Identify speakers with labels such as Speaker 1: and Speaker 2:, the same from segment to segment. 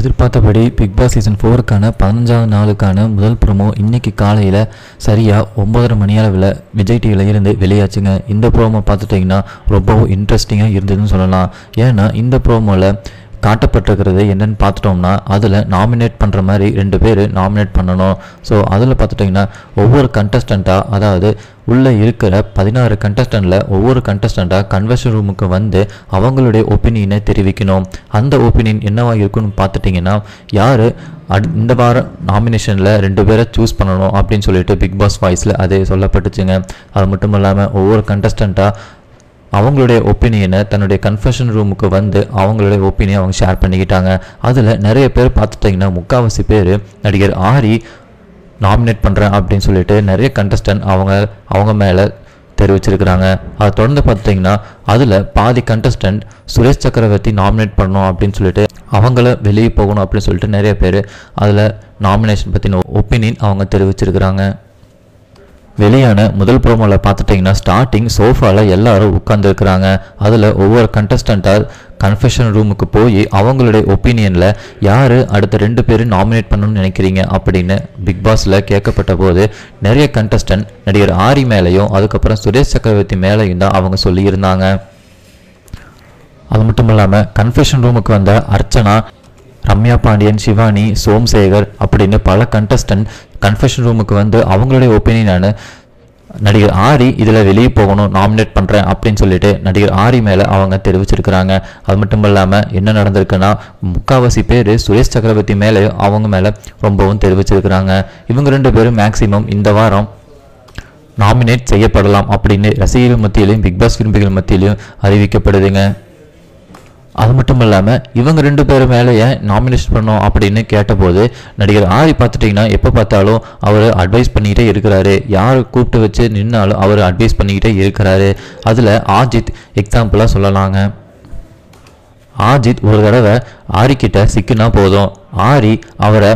Speaker 1: எதிர்பார்த்தபடி big Boss season ஃபோருக்கான பதினஞ்சாவது நாளுக்கான முதல் ப்ரோமோ இன்னைக்கு காலையில் சரியாக ஒம்பதரை மணி அளவில் விஜய் டிவியில் இருந்து வெளியாச்சுங்க இந்த ப்ரோமோ பார்த்துட்டிங்கன்னா ரொம்பவும் இன்ட்ரெஸ்டிங்காக இருந்ததுன்னு சொல்லலாம் ஏன்னா இந்த ப்ரோமோவில் காட்டப்பட்டிருக்கிறது என்னென்னு பார்த்துட்டோம்னா அதில் நாமினேட் பண்ணுற மாதிரி ரெண்டு பேர் நாமினேட் பண்ணணும் ஸோ அதில் பார்த்துட்டிங்கன்னா ஒவ்வொரு கண்டஸ்டண்ட்டாக அதாவது உள்ளே இருக்கிற பதினாறு கண்டஸ்டண்ட்டில் ஒவ்வொரு கண்டஸ்டண்ட்டாக கன்வென்ஷன் ரூமுக்கு வந்து அவங்களுடைய ஒப்பீனியனை தெரிவிக்கணும் அந்த ஒப்பீனியன் என்னவாக இருக்குன்னு பார்த்துட்டிங்கன்னா யார் அட் இந்த வாரம் நாமினேஷனில் ரெண்டு பேரை சூஸ் பண்ணணும் அப்படின்னு சொல்லிட்டு பிக் பாஸ் வாய்ஸில் அது சொல்லப்பட்டுச்சுங்க அது மட்டும் இல்லாமல் ஒவ்வொரு கண்டஸ்டண்ட்டாக அவங்களுடைய ஒப்பீனியனை தன்னுடைய கன்ஃபெஷன் ரூமுக்கு வந்து அவங்களுடைய ஒப்பீனியை அவங்க ஷேர் பண்ணிக்கிட்டாங்க அதில் நிறைய பேர் பார்த்துட்டிங்கன்னா முக்கால்வாசி பேர் நடிகர் ஆரி நாமினேட் பண்ணுறேன் அப்படின்னு சொல்லிட்டு நிறைய கண்டஸ்டன்ட் அவங்க அவங்க மேலே தெரிவிச்சிருக்கிறாங்க அதை தொடர்ந்து பார்த்துட்டிங்கன்னா அதில் பாதி கண்டஸ்டன்ட் சுரேஷ் சக்கரவர்த்தி நாமினேட் பண்ணணும் அப்படின்னு சொல்லிட்டு அவங்கள வெளியே போகணும் அப்படின்னு சொல்லிட்டு நிறைய பேர் அதில் நாமினேஷன் பற்றின ஒப்பீனியன் அவங்க தெரிவிச்சிருக்கிறாங்க வெளியான முதல் ப்ரோமோவில் பார்த்துட்டிங்கன்னா ஸ்டார்டிங் சோஃபாவில் எல்லாரும் உட்காந்துருக்கிறாங்க அதில் ஒவ்வொரு கண்டஸ்டண்ட்டாக கன்ஃபெஷன் ரூமுக்கு போய் அவங்களுடைய ஒப்பீனியனில் யார் அடுத்த ரெண்டு பேரும் நாமினேட் பண்ணணும்னு நினைக்கிறீங்க அப்படின்னு பிக் பாஸில் கேட்கப்பட்ட போது நிறைய கண்டஸ்டன்ட் நடிகர் ஆரி மேலேயும் அதுக்கப்புறம் சுரேஷ் சக்கரவர்த்தி மேலேயும் தான் அவங்க சொல்லியிருந்தாங்க அது மட்டும் இல்லாமல் கன்ஃபெஷன் ரூமுக்கு வந்த அர்ச்சனா ரம்யா பாண்டியன் சிவானி சோம்சேகர் அப்படின்னு பல கண்டஸ்டன்ட் கன்ஃபெஷன் ரூமுக்கு வந்து அவங்களுடைய ஒப்பீனியனான நடிகர் ஆரி இதில் வெளியே போகணும் நாமினேட் பண்ணுறேன் அப்படின்னு சொல்லிட்டு நடிகர் ஆரி மேலே அவங்க தெரிவிச்சிருக்கிறாங்க அது மட்டும் இல்லாமல் என்ன நடந்திருக்குன்னா முக்காவாசி பேர் சுரேஷ் சக்கரவர்த்தி மேலே அவங்க மேலே ரொம்பவும் தெரிவிச்சிருக்கிறாங்க இவங்க ரெண்டு பேரும் மேக்சிமம் இந்த வாரம் நாமினேட் செய்யப்படலாம் அப்படின்னு ரசிகர்கள் மத்தியிலையும் பிக்பாஸ் விரும்பிகள் மத்தியிலையும் அறிவிக்கப்படுதுங்க அது மட்டும் இல்லாமல் இவங்க ரெண்டு பேரும் மேலேயே நாமினேஷன் பண்ணோம் அப்படின்னு கேட்டபோது நடிகர் ஆரி பார்த்துட்டிங்கன்னா எப்போ பார்த்தாலும் அவர் அட்வைஸ் பண்ணிக்கிட்டே இருக்கிறாரு யார் கூப்பிட்டு வச்சு நின்னாலும் அவர் அட்வைஸ் பண்ணிக்கிட்டே இருக்கிறாரு அதில் ஆஜித் எக்ஸாம்பிளாக சொல்லலாங்க ஆஜித் ஒரு தடவை ஆரிக்கிட்ட சிக்கினா போதும் ஆரி அவரை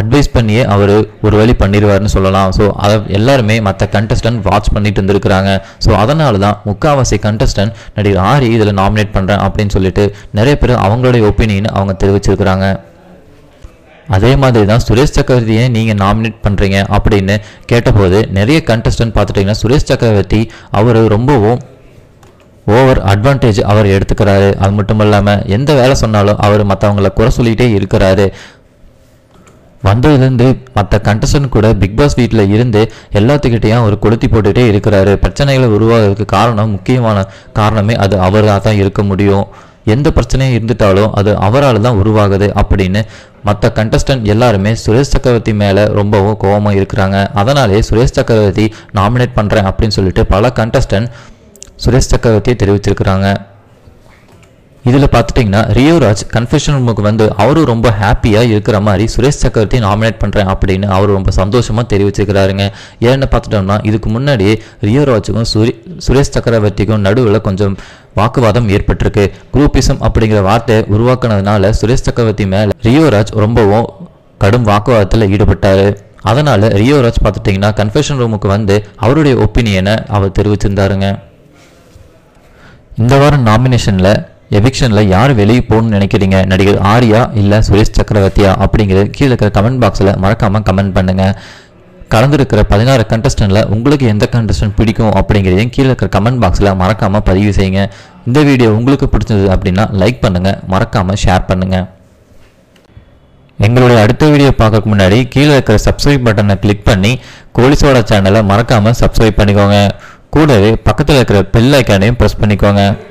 Speaker 1: அட்வைஸ் பண்ணியே அவர் ஒரு வழி பண்ணிடுவார்னு சொல்லலாம் ஸோ அதை எல்லாருமே மற்ற கண்டஸ்டன்ட் வாட்ச் பண்ணிட்டு இருந்திருக்கிறாங்க ஸோ அதனால தான் முக்காவாசி கண்டஸ்டன்ட் நடிகர் ஆரி இதில் நாமினேட் பண்ணுறேன் அப்படின்னு சொல்லிட்டு நிறைய பேர் அவங்களுடைய ஒப்பீனியன் அவங்க தெரிவிச்சிருக்கிறாங்க அதே மாதிரி தான் சுரேஷ் சக்கரவர்த்தியை நீங்கள் நாமினேட் பண்ணுறீங்க அப்படின்னு கேட்டபோது நிறைய கண்டஸ்டன்ட் பார்த்துட்டிங்கன்னா சுரேஷ் சக்கரவர்த்தி அவர் ரொம்பவும் ஓவர் அட்வான்டேஜ் அவர் எடுத்துக்கிறாரு அது மட்டும் இல்லாமல் எந்த வேலை சொன்னாலும் அவர் மற்றவங்கள குறை சொல்லிகிட்டே இருக்கிறாரு வந்ததுலேருந்து மற்ற கண்டஸ்டன் கூட பிக் பாஸ் வீட்டில் இருந்து எல்லாத்துக்கிட்டையும் அவர் கொளுத்தி போட்டுகிட்டே இருக்கிறாரு பிரச்சனைகளை உருவாகிறதுக்கு காரணம் முக்கியமான காரணமே அது அவராக தான் இருக்க முடியும் எந்த பிரச்சனையும் இருந்துட்டாலும் அது அவரால் தான் உருவாகுது அப்படின்னு மற்ற கண்டஸ்டன்ட் எல்லாருமே சுரேஷ் சக்கரவர்த்தி மேலே ரொம்பவும் கோபமாக இருக்கிறாங்க அதனாலே சுரேஷ் சக்கரவர்த்தி நாமினேட் பண்ணுறேன் அப்படின்னு சொல்லிட்டு பல கண்டஸ்டன்ட் சுரேஷ் சக்கரவர்த்தியை தெரிவிச்சிருக்கிறாங்க இதில் பார்த்துட்டிங்கன்னா ரியோராஜ் கன்ஃபெஷன் ரூமுக்கு வந்து அவரும் ரொம்ப ஹாப்பியாக இருக்கிற மாதிரி சுரேஷ் சக்கரவர்த்தி நாமினேட் பண்ணுறேன் அப்படின்னு அவர் ரொம்ப சந்தோஷமாக தெரிவிச்சிருக்கிறாருங்க ஏன்னு பார்த்துட்டோம்னா இதுக்கு முன்னாடி ரியோராஜுக்கும் சுரே சுரேஷ் சக்கரவர்த்திக்கும் நடுவில் கொஞ்சம் வாக்குவாதம் ஏற்பட்டிருக்கு குரூப்பிசம் அப்படிங்கிற வார்த்தை உருவாக்குனதுனால சுரேஷ் சக்கரவர்த்தி மேலே ரியோராஜ் ரொம்பவும் கடும் வாக்குவாதத்தில் ஈடுபட்டார் அதனால் ரியோராஜ் பார்த்துட்டிங்கன்னா கன்ஃபெஷன் ரூமுக்கு வந்து அவருடைய ஒப்பீனியனை அவர் தெரிவிச்சிருந்தாருங்க இந்த வாரம் நாமினேஷனில் எவிக்ஷனில் யார் வெளியே போகணும்னு நினைக்கிறீங்க நடிகர் ஆர்யா இல்லை சுரேஷ் சக்கரவர்த்தியா அப்படிங்கிறது கீழே இருக்கிற கமெண்ட் பாக்ஸில் மறக்காமல் கமெண்ட் பண்ணுங்கள் கலந்துருக்கிற பதினாறு கண்டஸ்டண்டில் உங்களுக்கு எந்த கண்டஸ்டன்ட் பிடிக்கும் அப்படிங்கிறதையும் கீழே இருக்கிற கமெண்ட் பாக்ஸில் மறக்காமல் பதிவு செய்யுங்க இந்த வீடியோ உங்களுக்கு பிடிச்சது அப்படின்னா லைக் பண்ணுங்கள் மறக்காமல் ஷேர் பண்ணுங்கள் எங்களுடைய அடுத்த வீடியோ பார்க்கறதுக்கு முன்னாடி கீழே இருக்கிற சப்ஸ்கிரைப் பட்டனை கிளிக் பண்ணி கோலிசோட சேனலை மறக்காமல் சப்ஸ்கிரைப் பண்ணிக்கோங்க கூடவே பக்கத்தில் இருக்கிற பெல் ஐக்கானையும் ப்ரெஸ் பண்ணிக்கோங்க